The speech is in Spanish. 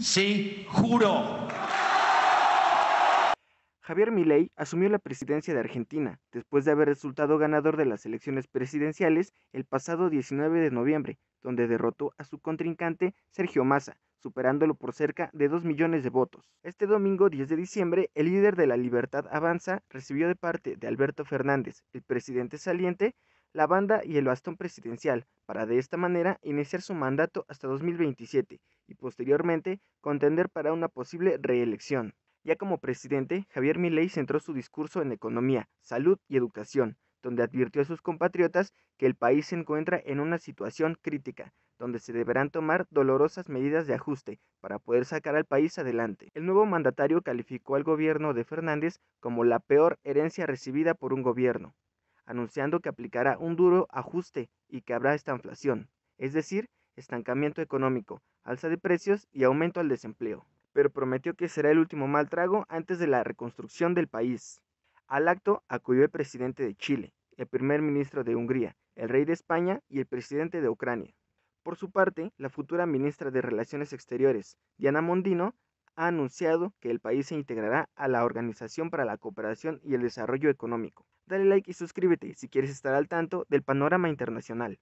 Sí, juro. Javier Milei asumió la presidencia de Argentina después de haber resultado ganador de las elecciones presidenciales el pasado 19 de noviembre, donde derrotó a su contrincante Sergio Massa, superándolo por cerca de 2 millones de votos. Este domingo 10 de diciembre, el líder de la Libertad Avanza recibió de parte de Alberto Fernández, el presidente saliente, la banda y el bastón presidencial, para de esta manera iniciar su mandato hasta 2027 y posteriormente contender para una posible reelección. Ya como presidente, Javier Milei centró su discurso en economía, salud y educación, donde advirtió a sus compatriotas que el país se encuentra en una situación crítica, donde se deberán tomar dolorosas medidas de ajuste para poder sacar al país adelante. El nuevo mandatario calificó al gobierno de Fernández como la peor herencia recibida por un gobierno, anunciando que aplicará un duro ajuste y que habrá esta inflación, es decir, estancamiento económico, alza de precios y aumento al desempleo, pero prometió que será el último mal trago antes de la reconstrucción del país. Al acto acudió el presidente de Chile, el primer ministro de Hungría, el rey de España y el presidente de Ucrania. Por su parte, la futura ministra de Relaciones Exteriores, Diana Mondino, ha anunciado que el país se integrará a la Organización para la Cooperación y el Desarrollo Económico. Dale like y suscríbete si quieres estar al tanto del panorama internacional.